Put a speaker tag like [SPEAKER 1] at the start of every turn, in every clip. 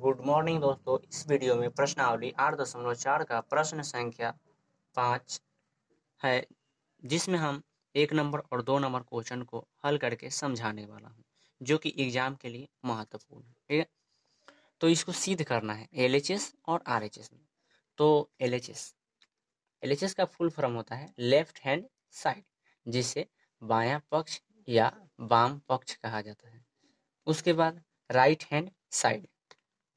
[SPEAKER 1] good morning दोस्तों इस video में प्रश्नावली आठ दशमलव चार का प्रश्न संख्या पाँच है जिसमें हम एक नंबर और दो नंबर क्वेश्चन को हल करके समझाने वाला हूँ जो कि एग्जाम के लिए महत्वपूर्ण है ठीक है तो इसको सिद्ध करना है एल और आर में तो एल एच एस का फुल फॉर्म होता है लेफ्ट हैंड साइड जिसे बाया पक्ष या वाम पक्ष कहा जाता है उसके बाद right hand side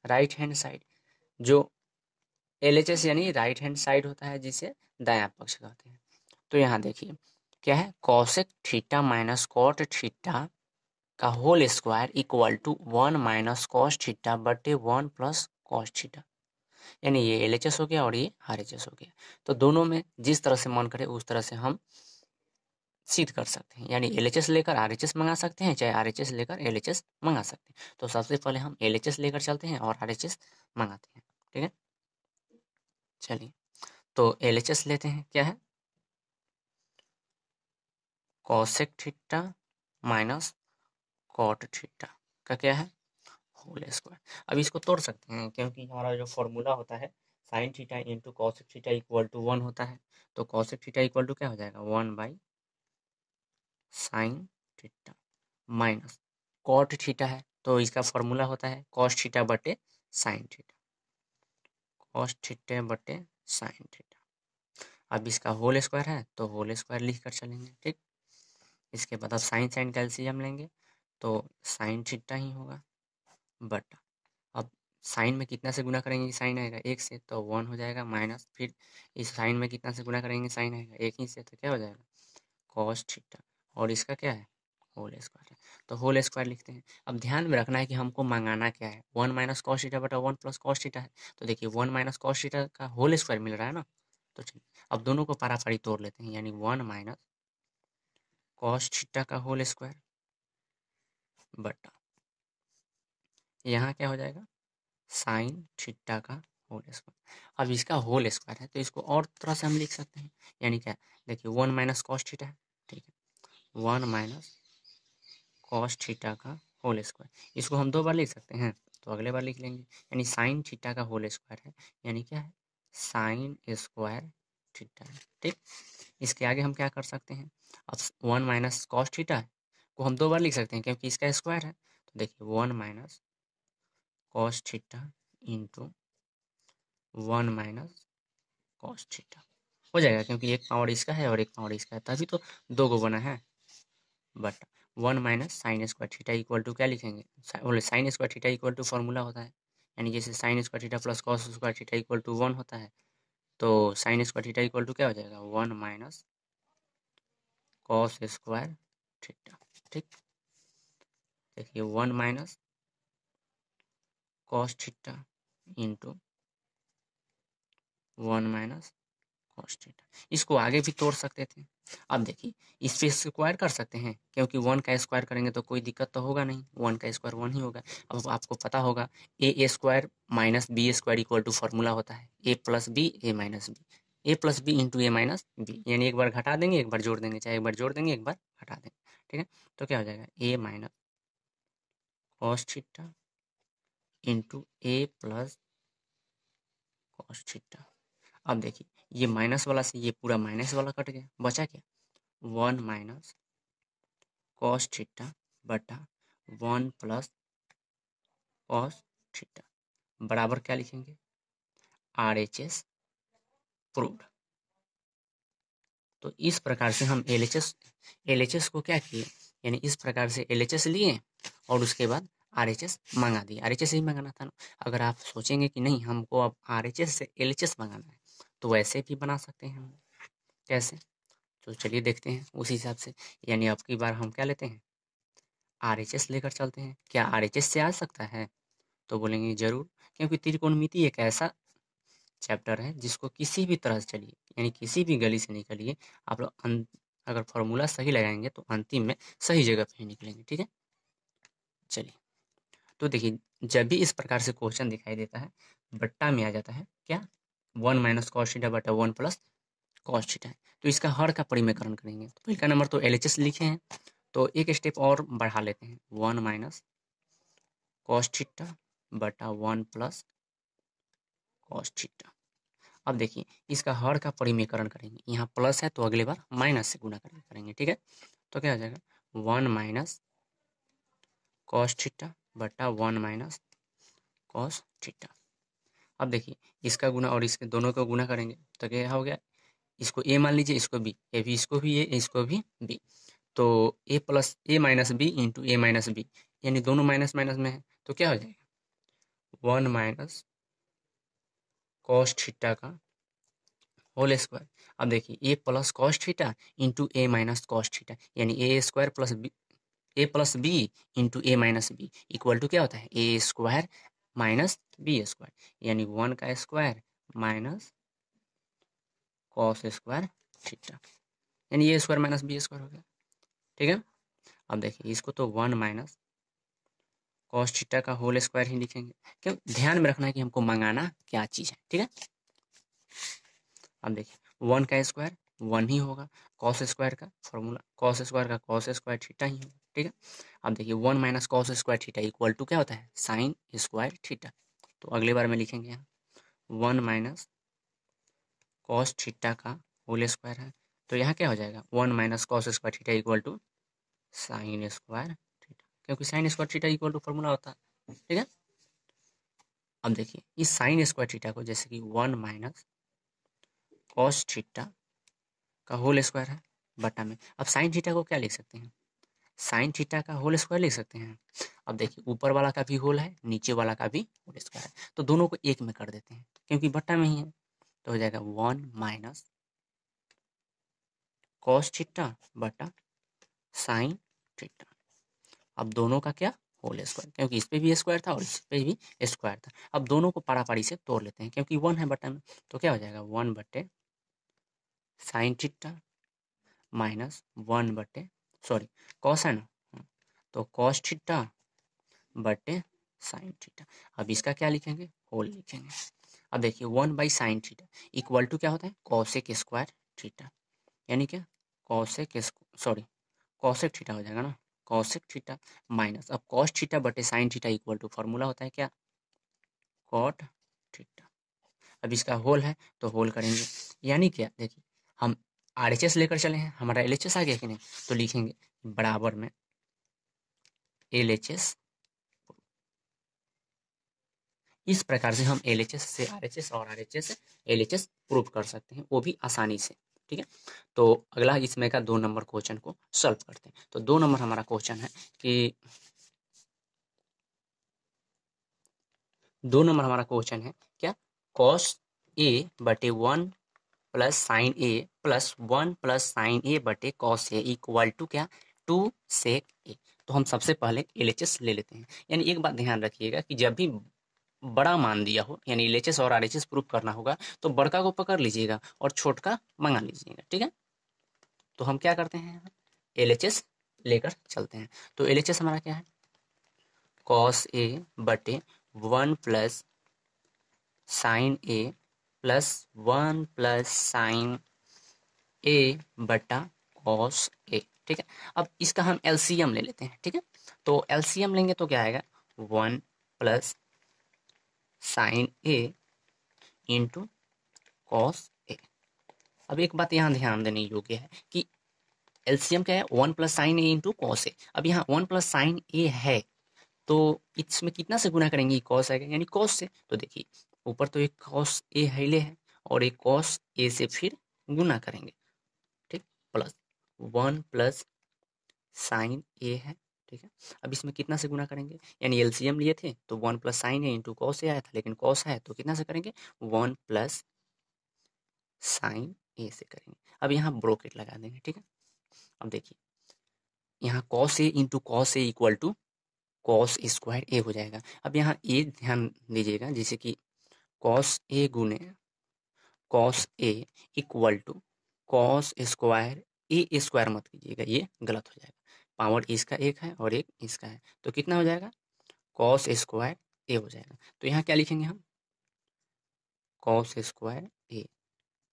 [SPEAKER 1] right hand side जो एल एच एस यानी राइट हैंड साइड होता है जिसे दया पक्ष कहते हैं तो यहाँ देखिए क्या है cosec theta minus cot theta का whole square equal to one minus cos theta बटे वन प्लस कॉस थीटा यानी ये एल एच एस हो गया और ये आर एच एस हो गया तो दोनों में जिस तरह से मन करे उस तरह से हम सीध कर सकते हैं यानी एल लेकर आर मंगा सकते हैं चाहे आर लेकर एल मंगा सकते हैं तो सबसे पहले हम एल लेकर चलते हैं और आर मंगाते हैं ठीक है चलिए तो एल लेते हैं क्या है cosec theta minus cot theta का क्या है होल स्क्वायर अब इसको तोड़ सकते हैं क्योंकि हमारा जो फॉर्मूला होता है sine theta into cosec theta equal to one होता है तो कौशिक थीटा इक्वल टू क्या हो जाएगा one by sine theta minus cot theta है तो इसका फॉर्मूला होता है कॉस थीटा बटे साइन थीटा कॉस थीटा बटे साइन थीटा अब इसका होल स्क्वायर है तो होल स्क्वायर लिख कर चलेंगे ठीक इसके बाद अब साइन साइन कैल्सियम लेंगे तो साइन थीटा ही होगा बट अब साइन में कितना से गुना करेंगे साइन आएगा एक से तो वन हो जाएगा माइनस फिर इस साइन में कितना से गुना करेंगे साइन आएगा एक ही से तो क्या हो जाएगा कॉस थीटा और इसका क्या है होल स्क्वायर तो होल स्क्वायर लिखते हैं अब ध्यान में रखना है कि हमको मंगाना क्या है वन माइनस कॉस सीटा बटा वन प्लस कॉस सीटा है तो देखिए वन माइनस कॉस सीटा का होल स्क्वायर मिल रहा है ना तो ठीक अब दोनों को पारापारी तोड़ लेते हैं यानी वन माइनस कॉस थीटा का होल स्क्वायर बटा यहाँ क्या हो जाएगा साइन छिट्टा का होल स्क्वायर अब इसका होल स्क्वायर है तो इसको और तरह से हम लिख सकते हैं यानी क्या देखिए वन माइनस कॉस सीटा है ठीक है वन माइनस कॉस थीटा का होल स्क्वायर इसको हम दो बार लिख सकते हैं तो अगले बार लिख लेंगे यानी साइन थीटा का होल स्क्वायर है यानी क्या है साइन स्क्वायर थीटा ठीक इसके आगे हम क्या कर सकते हैं अब वन माइनस कॉस थीटा को हम दो बार लिख सकते हैं क्योंकि इसका स्क्वायर है तो देखिए one minus cos theta into one minus cos theta हो जाएगा क्योंकि एक पावर इसका है और एक पावर इसका है तभी तो दो को बना है but one minus sine square theta equal to क्या लिखेंगे बोले sine square theta equal to formula होता है यानी जैसे sine square theta plus cos square theta equal to one होता है तो sine square theta equal to क्या हो जाएगा one minus cos square theta ठीक देखिए one minus cos theta into one minus cos इसको आगे भी तोड़ सकते थे अब देखिए इस स्क्वायर कर सकते हैं क्योंकि वन का स्क्वायर करेंगे तो कोई दिक्कत तो होगा नहीं वन का स्क्वायर वन ही होगा अब आपको पता होगा A A square minus B square equal to formula होता है A plus B A minus B A plus B into A minus B यानी एक बार घटा देंगे एक बार जोड़ देंगे चाहे एक बार जोड़ देंगे एक बार घटा देंगे ठीक है तो क्या हो जाएगा A minus cos theta into A plus cos theta अब देखिए ये माइनस वाला से ये पूरा माइनस वाला कट गया बचा क्या वन माइनस कॉस थीटा बटा वन प्लस कॉस थीटा बराबर क्या लिखेंगे आर एच एस प्रूव्ड तो इस प्रकार से हम L H S L H S को क्या किए यानी इस प्रकार से एल एच एस लिए और उसके बाद आर एच एस मंगा दिए आर एच एस ही मंगाना था ना अगर आप सोचेंगे कि नहीं हमको अब आर एच एस से एल एच एस मंगाना है तो वैसे भी बना सकते हैं कैसे तो चलिए देखते हैं उसी हिसाब से यानी अब की बार हम क्या लेते हैं आर एच एस लेकर चलते हैं क्या आर एच एस से आ सकता है तो बोलेंगे ज़रूर क्योंकि त्रिकोणमिति एक ऐसा चैप्टर है जिसको किसी भी तरह से चलिए यानी किसी भी गली से निकलिए आप लोग अगर फॉर्मूला सही लगाएंगे तो अंतिम में सही जगह पर निकलेंगे ठीक है चलिए तो देखिए जब भी इस प्रकार से क्वेश्चन दिखाई देता है बट्टा में आ जाता है क्या वन माइनस कॉस थीटा बटा वन प्लस कॉस थीटा तो इसका हर का परिमयकरण करेंगे तो का नंबर तो एल लिखे हैं तो एक स्टेप और बढ़ा लेते हैं वन माइनस कॉस थीटा बटा वन प्लस कॉस थीटा अब देखिए इसका हर का परिमयकरण करेंगे यहाँ प्लस है तो अगले बार माइनस से गुना करेंगे ठीक है तो क्या हो जाएगा वन माइनस कॉस थीटा बटा वन माइनस कॉस थीटा अब देखिए इसका गुना और इसके दोनों को गुना करेंगे तो क्या हो गया इसको ए मान लीजिए इसको बी ए भी इसको भी ए इसको भी बी तो A plus A minus B into A minus B यानी दोनों माइनस माइनस में है तो क्या हो जाएगा वन माइनस कॉस थीटा का होल स्क्वायर अब देखिए A plus cos theta into A minus cos theta यानी A square plus B A plus B into A minus B equal to क्या होता है A square minus B square यानी one का square minus cos square theta यानी A square minus B square हो गया ठीक है अब देखिए इसको तो वन माइनस कॉस थीटा का होल स्क्वायर ही लिखेंगे क्यों ध्यान में रखना है कि हमको मंगाना क्या चीज़ है ठीक है अब देखिए वन का स्क्वायर वन ही होगा कॉस स्क्वायर का फॉर्मूला कॉस स्क्वायर का कॉस स्क्वायर थीटा ही होगा ठीक है अब देखिए one minus cos square theta equal to क्या होता है साइन स्क्वायर थीटा तो अगले बार में लिखेंगे यहाँ वन माइनस कॉस थीटा का होल स्क्वायर है तो यहाँ क्या हो जाएगा one minus cos square theta equal to sine square theta क्योंकि sine square theta equal to formula होता है ठीक है अब देखिए इस साइन स्क्वायर थीटा को जैसे कि वन माइनस कॉस थीटा का होल स्क्वायर है बटा में अब साइन थीटा को क्या लिख सकते हैं साइन थीटा का होल स्क्वायर लिख सकते हैं अब देखिए ऊपर वाला का भी होल है नीचे वाला का भी होल स्क्वायर है तो दोनों को एक में कर देते हैं क्योंकि बट्टा में ही है तो हो जाएगा वन माइनस कॉस थीटा बटा साइन थीटा अब दोनों का क्या होल स्क्वायर क्योंकि इस पर भी स्क्वायर था और इस पर भी स्क्वायर था अब दोनों को पारापारी से तोड़ लेते हैं क्योंकि वन है बट्टा में तो क्या हो जाएगा वन बटे साइन थीटा माइनस वन बटे सॉरी कॉस है ना तो कॉस थीटा बटे साइन थीटा अब इसका क्या लिखेंगे होल लिखेंगे अब देखिए one by sine theta equal to क्या होता है कौशिक स्क्वायर थीटा यानी क्या कौशिक सॉरी कौशिक थीटा हो जाएगा ना कौशिक थीटा माइनस अब कॉस थीटा बटे sine theta equal to formula होता है क्या कॉट थीटा अब इसका होल है तो होल करेंगे यानी क्या देखिए हम आर एच एस लेकर चले हैं हमारा एल एच एस आ गया कि नहीं तो लिखेंगे बराबर में एल एच एस इस प्रकार से हम एल एच एस से आर एच एस और R H S L H S prove कर सकते हैं वो भी आसानी से ठीक है तो अगला इसमें का दो नंबर क्वेश्चन को सॉल्व करते हैं तो दो नंबर हमारा क्वेश्चन है कि दो नंबर हमारा क्वेश्चन है क्या कॉस ए बटे one plus sine A plus one plus sine A बटे कॉस ए इक्वल टू क्या टू सेक ए तो हम सबसे पहले एल एच ले लेते हैं यानी एक बात ध्यान रखिएगा कि जब भी बड़ा मान दिया हो यानी एल और आर प्रूफ करना होगा तो बड़का को पकड़ लीजिएगा और छोट का मंगा लीजिएगा ठीक है तो हम क्या करते हैं एल एच एस लेकर चलते हैं तो एल एच एस हमारा क्या है कॉस ए बटे one plus sine A plus one plus sine A बटा कॉस ए ठीक है अब इसका हम एलसीएम ले लेते हैं ठीक है तो एलसीएम लेंगे तो क्या आएगा one plus sine A into cos A अब एक बात यहाँ ध्यान देने योग्य है कि एलसीएम क्या है one plus sine A into cos A अब यहाँ वन प्लस साइन ए है तो इसमें कितना से गुना करेंगे कॉस आएगा यानी कॉस से तो देखिए ऊपर तो एक कॉस ए हेले है और एक कॉस ए से फिर गुना करेंगे plus one plus sine A है ठीक है अब इसमें कितना से गुना करेंगे यानी एलसीएम लिए थे तो one plus sine A into cos A आया था लेकिन कॉस है तो कितना से करेंगे वन प्लस साइन ए से करेंगे अब यहाँ ब्रोकेट लगा देंगे ठीक है अब देखिए यहाँ cos A into cos A equal to cos square A हो जाएगा अब यहाँ ए ध्यान दीजिएगा जैसे कि कॉस ए गुने cos A equal to cos square A square मत कीजिएगा ये गलत हो जाएगा पावर इसका एक है और एक इसका है तो कितना हो जाएगा कॉस स्क्वायर ए हो जाएगा तो यहाँ क्या लिखेंगे हम कॉस स्क्वायर ए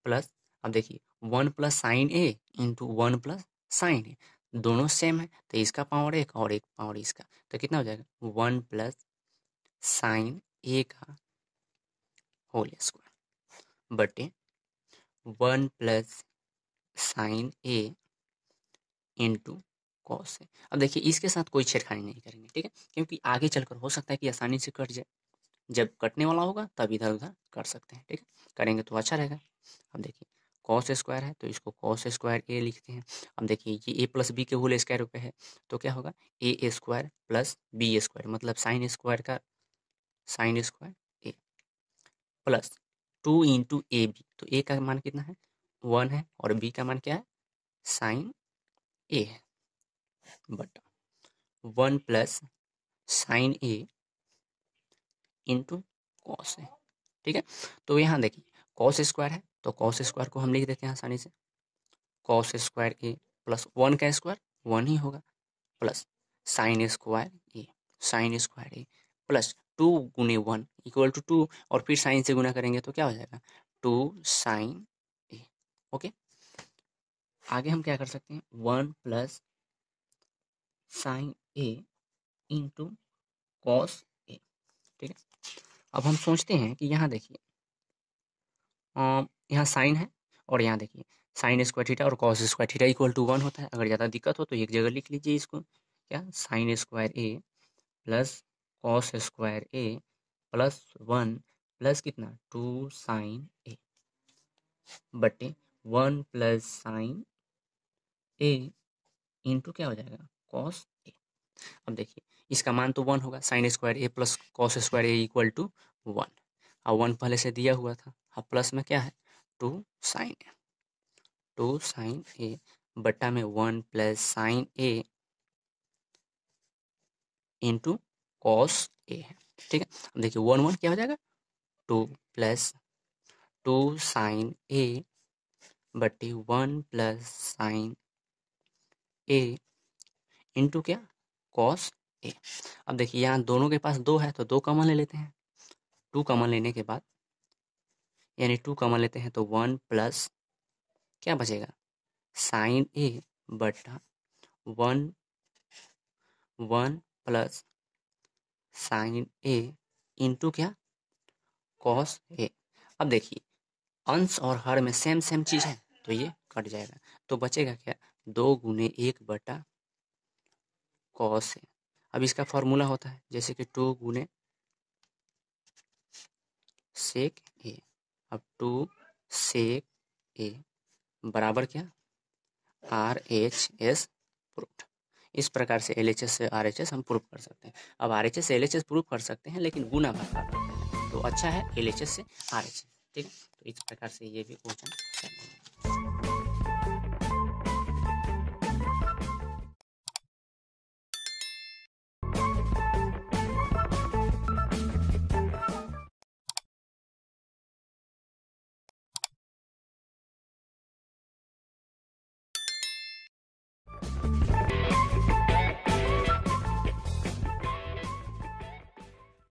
[SPEAKER 1] प्लस अब देखिए one plus sine A into one plus sine A दोनों सेम है तो इसका पावर एक और एक पावर इसका तो कितना हो जाएगा वन प्लस साइन ए का होल स्क्वायर बटे one plus sine A into cos A अब देखिए इसके साथ कोई छेड़खानी नहीं करेंगे ठीक है क्योंकि आगे चलकर हो सकता है कि आसानी से कट जाए जब कटने वाला होगा तब इधर उधर कर सकते हैं ठीक है करेंगे तो अच्छा रहेगा अब देखिए कॉस स्क्वायर है तो इसको कॉस स्क्वायर ए लिखते हैं अब देखिए ये ए प्लस बी के होल स्क्वायर पे है तो क्या होगा A square plus B square मतलब साइन स्क्वायर का sine square A plus two into A B तो ए का मान कितना है वन है और बी का मान क्या है साइन ए है but one plus sine A into cos है ठीक है तो यहाँ देखिए कॉस स्क्वायर है तो कॉस स्क्वायर को हम लिख देते हैं आसानी से cos square A plus one का स्क्वायर वन ही होगा plus sine square A sine square A plus two गुने वन इक्वल टू टू और फिर साइन से गुना करेंगे तो क्या हो जाएगा टू साइन ओके आगे हम क्या कर सकते हैं one plus sine A into cos A ठीक है अब हम सोचते हैं कि यहाँ देखिए यहाँ साइन है और यहाँ देखिए साइन स्क्वायर थीटा और cos square theta equal to one होता है अगर ज़्यादा दिक्कत हो तो एक जगह लिख लीजिए इसको क्या sine square A plus cos square A plus one plus कितना टू साइन ए बटे one plus sine A into क्या हो जाएगा कॉस ए अब देखिए इसका मान तो वन होगा sine square A plus cos square A equal to one और वन पहले से दिया हुआ था अब प्लस में क्या है two sine A two sine A बट्टा में one plus sine A into cos A है ठीक है अब देखिए वन वन क्या हो जाएगा two plus two sine A बटे one plus sine A into क्या कॉस ए अब देखिए यहाँ दोनों के पास दो है तो दो कमन ले लेते हैं टू कमन लेने के बाद यानी टू कमन लेते हैं तो वन प्लस क्या बचेगा साइन ए बटा one one plus sine A into क्या कॉस ए अब देखिए अंश और हर में सेम सेम चीज़ है तो ये कट जाएगा तो बचेगा क्या दो गुने एक बटा कॉस है अब इसका फॉर्मूला होता है जैसे कि टू गुने सेक ए अब टू सेक ए बराबर क्या आर एच एस प्रूफ इस प्रकार से एल एच एस से आर एच एस हम प्रूफ कर सकते हैं अब R H S L H S proof कर सकते हैं लेकिन गुना बराबर तो अच्छा है एल एच एस से आर एच एस ठीक है तो इस प्रकार से ये भी क्वेश्चन